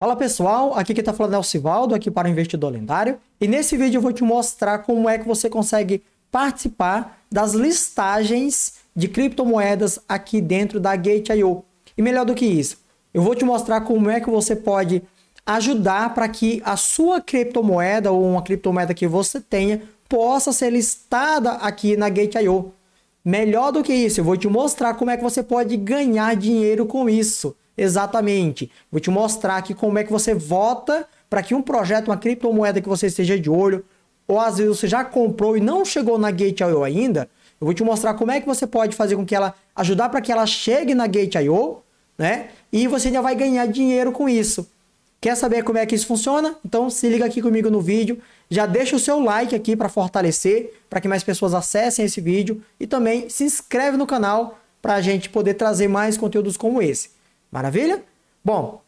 Fala pessoal, aqui quem está falando é o Sivaldo, aqui para o Investidor Lendário. E nesse vídeo eu vou te mostrar como é que você consegue participar das listagens de criptomoedas aqui dentro da Gate.io. E melhor do que isso, eu vou te mostrar como é que você pode ajudar para que a sua criptomoeda ou uma criptomoeda que você tenha possa ser listada aqui na Gate.io. Melhor do que isso, eu vou te mostrar como é que você pode ganhar dinheiro com isso exatamente. Vou te mostrar aqui como é que você vota para que um projeto, uma criptomoeda que você esteja de olho, ou às vezes você já comprou e não chegou na Gate.io ainda, eu vou te mostrar como é que você pode fazer com que ela ajudar para que ela chegue na Gate.io, né? E você ainda vai ganhar dinheiro com isso. Quer saber como é que isso funciona? Então se liga aqui comigo no vídeo, já deixa o seu like aqui para fortalecer, para que mais pessoas acessem esse vídeo e também se inscreve no canal para a gente poder trazer mais conteúdos como esse. Maravilha? Bom,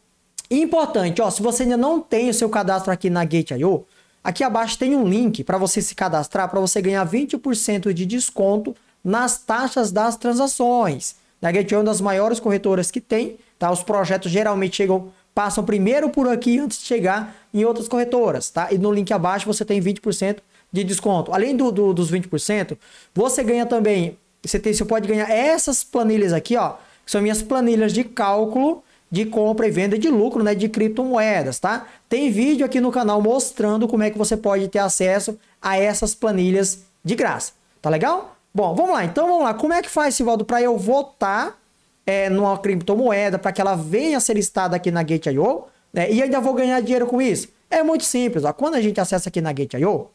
importante, ó, se você ainda não tem o seu cadastro aqui na Gate.io, aqui abaixo tem um link para você se cadastrar, para você ganhar 20% de desconto nas taxas das transações. Na Gate.io é uma das maiores corretoras que tem, tá? Os projetos geralmente chegam passam primeiro por aqui antes de chegar em outras corretoras, tá? E no link abaixo você tem 20% de desconto. Além do, do, dos 20%, você ganha também, você, tem, você pode ganhar essas planilhas aqui, ó, são minhas planilhas de cálculo de compra e venda de lucro, né, de criptomoedas, tá? Tem vídeo aqui no canal mostrando como é que você pode ter acesso a essas planilhas de graça. Tá legal? Bom, vamos lá. Então, vamos lá. Como é que faz, Sivaldo, para eu votar é, numa criptomoeda para que ela venha a ser listada aqui na Gate.io né, e ainda vou ganhar dinheiro com isso? É muito simples. Ó. Quando a gente acessa aqui na Gate.io,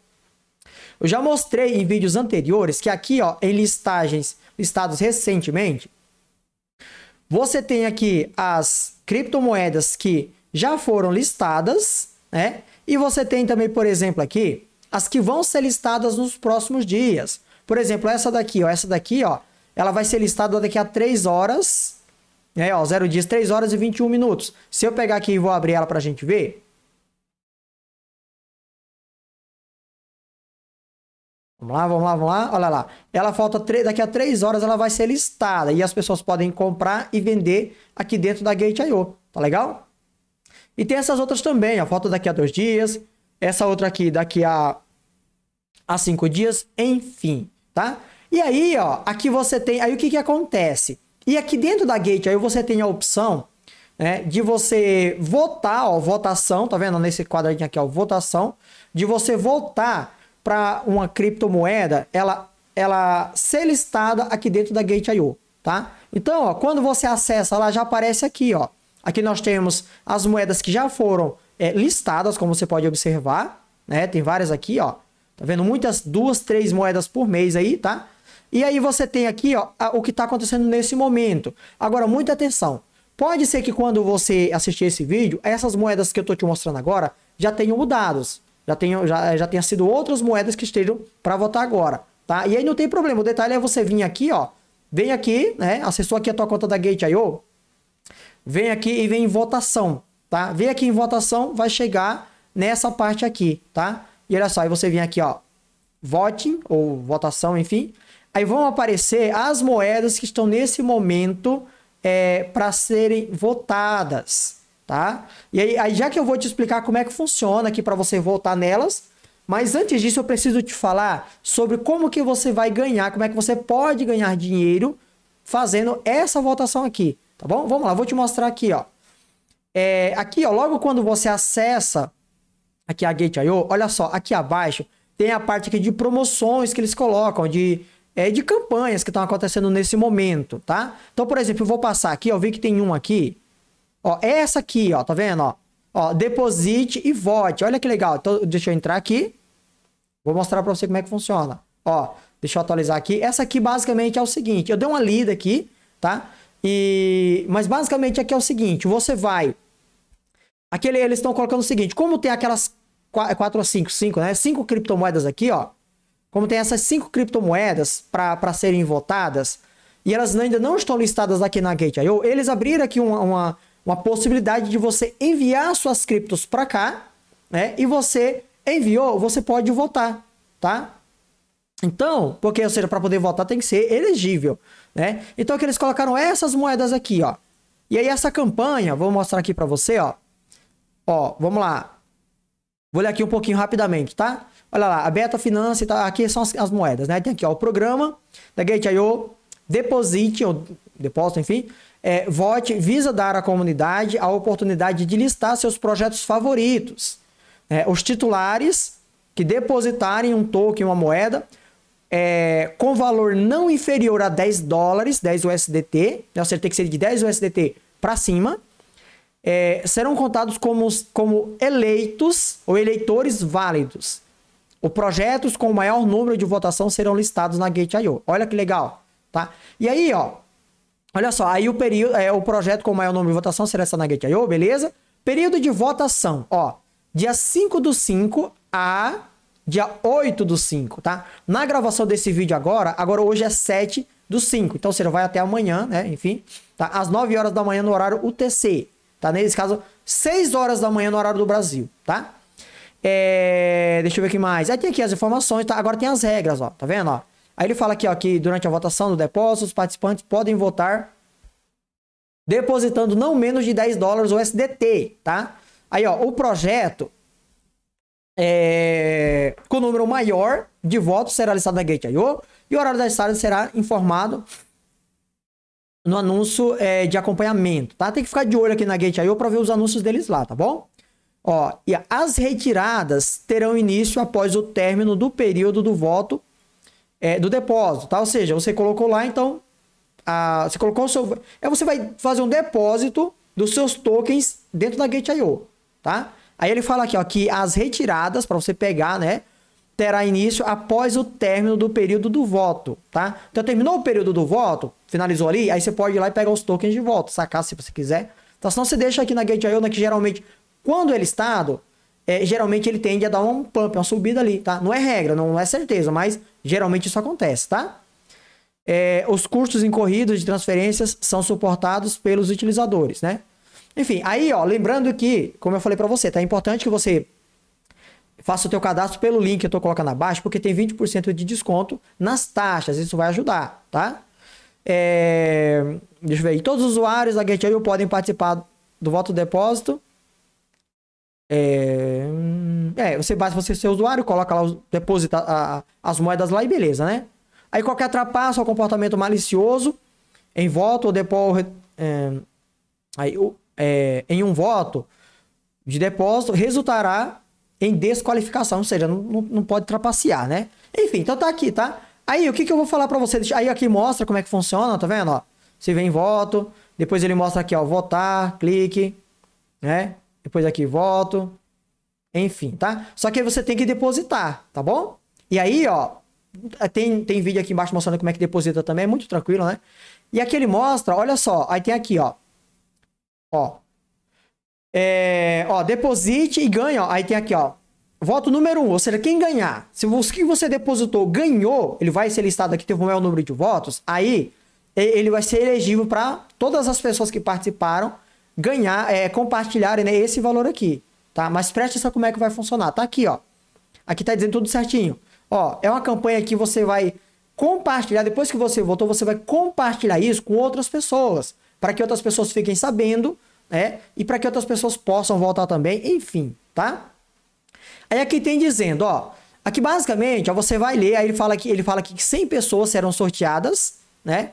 eu já mostrei em vídeos anteriores que aqui ó, em listagens listados recentemente, você tem aqui as criptomoedas que já foram listadas, né? E você tem também, por exemplo, aqui as que vão ser listadas nos próximos dias. Por exemplo, essa daqui, ó, essa daqui, ó, ela vai ser listada daqui a 3 horas, né, ó, 0 dias, 3 horas e 21 minutos. Se eu pegar aqui e vou abrir ela para a gente ver, Vamos lá, vamos lá, vamos lá. Olha lá. Ela falta tre... daqui a três horas ela vai ser listada e as pessoas podem comprar e vender aqui dentro da Gate.io. Tá legal? E tem essas outras também. A falta daqui a dois dias. Essa outra aqui daqui a, a cinco dias. Enfim, tá? E aí, ó, aqui você tem. Aí o que que acontece? E aqui dentro da gate aí você tem a opção né, de você votar, ó, votação, tá vendo? Nesse quadradinho aqui, ó, votação, de você votar para uma criptomoeda, ela, ela ser listada aqui dentro da Gate.io, tá? Então, ó, quando você acessa lá, já aparece aqui, ó. Aqui nós temos as moedas que já foram é, listadas, como você pode observar, né? Tem várias aqui, ó. Tá vendo? Muitas, duas, três moedas por mês aí, tá? E aí você tem aqui, ó, o que está acontecendo nesse momento. Agora, muita atenção. Pode ser que quando você assistir esse vídeo, essas moedas que eu estou te mostrando agora já tenham mudado já tenha, já, já tenha sido outras moedas que estejam para votar agora, tá? E aí não tem problema, o detalhe é você vir aqui, ó, vem aqui, né, acessou aqui a tua conta da Gate.io, vem aqui e vem em votação, tá? Vem aqui em votação, vai chegar nessa parte aqui, tá? E olha só, aí você vem aqui, ó, vote ou votação, enfim, aí vão aparecer as moedas que estão nesse momento é, para serem votadas, tá? E aí, aí, já que eu vou te explicar como é que funciona aqui para você voltar nelas, mas antes disso eu preciso te falar sobre como que você vai ganhar, como é que você pode ganhar dinheiro fazendo essa votação aqui, tá bom? Vamos lá, vou te mostrar aqui, ó. É, aqui, ó, logo quando você acessa aqui a Gate.io, olha só, aqui abaixo tem a parte aqui de promoções que eles colocam, de é de campanhas que estão acontecendo nesse momento, tá? Então, por exemplo, eu vou passar aqui, eu vi que tem um aqui, Ó, essa aqui, ó, tá vendo, ó? Ó, deposite e vote. Olha que legal. Então, deixa eu entrar aqui. Vou mostrar para você como é que funciona. Ó, deixa eu atualizar aqui. Essa aqui basicamente é o seguinte, eu dei uma lida aqui, tá? E mas basicamente aqui é o seguinte, você vai aquele eles estão colocando o seguinte, como tem aquelas 4 ou 5, 5, né? 5 criptomoedas aqui, ó. Como tem essas 5 criptomoedas para serem votadas, e elas ainda não estão listadas aqui na Gate.io, eles abriram aqui uma, uma, uma possibilidade de você enviar suas criptos para cá, né? E você enviou, você pode votar, tá? Então, porque, ou seja, para poder votar tem que ser elegível, né? Então, que eles colocaram essas moedas aqui, ó. E aí, essa campanha, vou mostrar aqui para você, ó. Ó, vamos lá. Vou ler aqui um pouquinho rapidamente, tá? Olha lá, a Beta Finance, tá? aqui são as, as moedas, né? Tem aqui, ó, o programa da Gate.io, Deposite, ou depósito, enfim, é, vote visa dar à comunidade a oportunidade de listar seus projetos favoritos. É, os titulares que depositarem um token, uma moeda, é, com valor não inferior a 10 dólares, 10 USDT, né, seja, tem que ser de 10 USDT para cima, é, serão contados como, como eleitos ou eleitores válidos. Os projetos com maior número de votação serão listados na Gate.io. Olha que legal, tá? E aí, ó, Olha só, aí o período, é, o projeto com é o maior número de votação será essa na Gate.io, beleza? Período de votação, ó, dia 5 do 5 a dia 8 do 5, tá? Na gravação desse vídeo agora, agora hoje é 7 do 5, então você vai até amanhã, né? Enfim, tá? Às 9 horas da manhã no horário UTC, tá? Nesse caso, 6 horas da manhã no horário do Brasil, tá? É... Deixa eu ver aqui mais. Aí tem aqui as informações, tá? Agora tem as regras, ó, tá vendo, ó? Aí ele fala aqui, ó, que durante a votação do depósito, os participantes podem votar depositando não menos de 10 dólares o SDT, tá? Aí, ó, o projeto é, com o número maior de votos será listado na Gate.io e o horário das estrada será informado no anúncio é, de acompanhamento, tá? Tem que ficar de olho aqui na Gate.io para ver os anúncios deles lá, tá bom? Ó, e as retiradas terão início após o término do período do voto é, do depósito, tá? Ou seja, você colocou lá, então. A, você colocou o seu. É, você vai fazer um depósito dos seus tokens dentro da Gate.io, tá? Aí ele fala aqui, ó, que as retiradas, para você pegar, né? Terá início após o término do período do voto, tá? Então, terminou o período do voto, finalizou ali, aí você pode ir lá e pegar os tokens de volta, sacar se você quiser. Então, senão você deixa aqui na Gate.io, né, que geralmente, quando é listado, é, geralmente ele tende a dar um pump, uma subida ali, tá? Não é regra, não é certeza, mas Geralmente isso acontece, tá? É, os custos incorridos de transferências são suportados pelos utilizadores, né? Enfim, aí, ó, lembrando que, como eu falei para você, tá? É importante que você faça o teu cadastro pelo link que eu tô colocando abaixo, porque tem 20% de desconto nas taxas, isso vai ajudar, tá? É... Deixa eu ver aí. Todos os usuários da GetAudio podem participar do voto depósito é, hum, é você basta você ser usuário, coloca lá, os, deposita a, as moedas lá e beleza, né? Aí qualquer trapaça ou comportamento malicioso em voto ou depósito. É, aí, é, em um voto de depósito resultará em desqualificação, ou seja, não, não pode trapacear, né? Enfim, então tá aqui, tá? Aí, o que, que eu vou falar para você? Aí aqui mostra como é que funciona, tá vendo? Ó, você vem voto, depois ele mostra aqui, ó, votar, clique, né? depois aqui volto, enfim, tá? Só que aí você tem que depositar, tá bom? E aí, ó, tem, tem vídeo aqui embaixo mostrando como é que deposita também, é muito tranquilo, né? E aqui ele mostra, olha só, aí tem aqui, ó, ó, é, ó, deposite e ganha, ó, aí tem aqui, ó, voto número 1, um, ou seja, quem ganhar, se o que você depositou ganhou, ele vai ser listado aqui, teve o maior número de votos, aí ele vai ser elegível para todas as pessoas que participaram ganhar, é, compartilhar né, esse valor aqui, tá? Mas preste atenção como é que vai funcionar. Tá aqui, ó. Aqui tá dizendo tudo certinho. Ó, é uma campanha que você vai compartilhar, depois que você votou, você vai compartilhar isso com outras pessoas, para que outras pessoas fiquem sabendo, né? E para que outras pessoas possam votar também, enfim, tá? Aí aqui tem dizendo, ó, aqui basicamente, ó, você vai ler, aí ele fala que ele fala aqui que 100 pessoas serão sorteadas, né?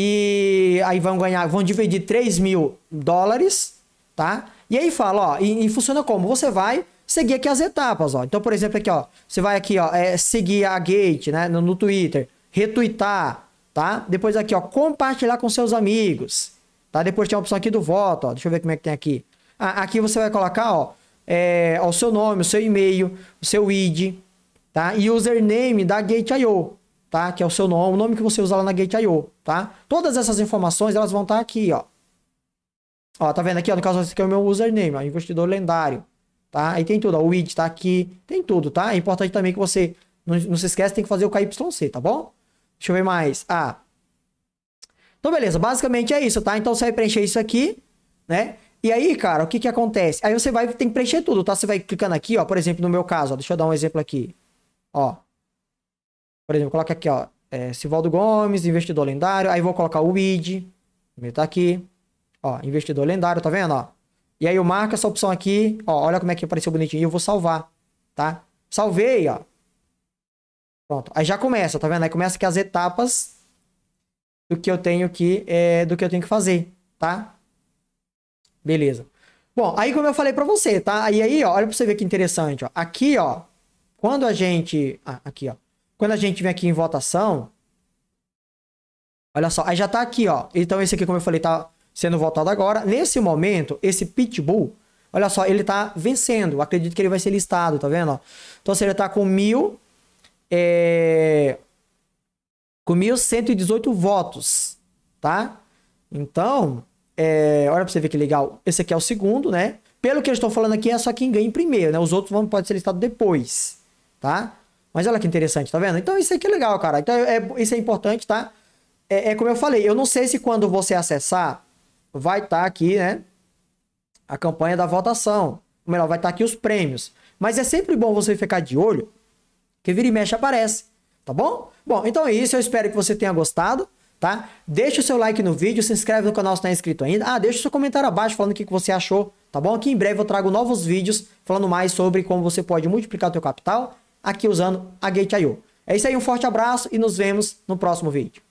E aí vão ganhar, vão dividir 3 mil dólares, tá? E aí fala, ó, e, e funciona como? Você vai seguir aqui as etapas, ó. Então, por exemplo, aqui, ó, você vai aqui, ó, é, seguir a Gate, né, no, no Twitter, retweetar, tá? Depois aqui, ó, compartilhar com seus amigos, tá? Depois tem a opção aqui do voto, ó, deixa eu ver como é que tem aqui. Ah, aqui você vai colocar, ó, é, ó, o seu nome, o seu e-mail, o seu ID, tá? E username da Gate.io tá? Que é o seu nome, o nome que você usa lá na Gate.io, tá? Todas essas informações, elas vão estar tá aqui, ó. Ó, tá vendo aqui, ó, no caso esse aqui é o meu username, ó, investidor lendário, tá? Aí tem tudo, ó, o id tá aqui, tem tudo, tá? É importante também que você não, não se esquece, tem que fazer o KYC, tá bom? Deixa eu ver mais. Ah. Então, beleza, basicamente é isso, tá? Então você vai preencher isso aqui, né? E aí, cara, o que que acontece? Aí você vai, tem que preencher tudo, tá? Você vai clicando aqui, ó, por exemplo, no meu caso, ó, deixa eu dar um exemplo aqui, ó. Por exemplo, coloca aqui, ó, é, Sivaldo Gomes, investidor lendário. Aí vou colocar o ID, também tá aqui. Ó, investidor lendário, tá vendo, ó? E aí eu marco essa opção aqui, ó, olha como é que apareceu bonitinho. E eu vou salvar, tá? Salvei, ó. Pronto. Aí já começa, tá vendo? Aí começa aqui as etapas do que eu tenho que, é, do que, eu tenho que fazer, tá? Beleza. Bom, aí como eu falei pra você, tá? Aí, aí ó, olha pra você ver que interessante, ó. Aqui, ó, quando a gente... Ah, aqui, ó. Quando a gente vem aqui em votação, olha só, aí já tá aqui, ó. Então esse aqui, como eu falei, tá sendo votado agora. Nesse momento, esse Pitbull, olha só, ele tá vencendo. Eu acredito que ele vai ser listado, tá vendo? Então, se ele tá com mil... É... Com dezoito votos, tá? Então, é... olha pra você ver que legal. Esse aqui é o segundo, né? Pelo que eu estou falando aqui, é só quem ganha em primeiro, né? Os outros vão, pode ser listados depois, tá? Mas olha que interessante, tá vendo? Então isso aqui é legal, cara. Então é, é, isso é importante, tá? É, é, como eu falei, eu não sei se quando você acessar, vai estar tá aqui, né? A campanha da votação. Ou melhor, vai estar tá aqui os prêmios. Mas é sempre bom você ficar de olho, que vira e mexe aparece, tá bom? Bom, então é isso. Eu espero que você tenha gostado, tá? Deixa o seu like no vídeo, se inscreve no canal se não é inscrito ainda. Ah, deixa o seu comentário abaixo falando o que você achou, tá bom? Que em breve eu trago novos vídeos falando mais sobre como você pode multiplicar o seu capital aqui usando a Gate.io. É isso aí, um forte abraço e nos vemos no próximo vídeo.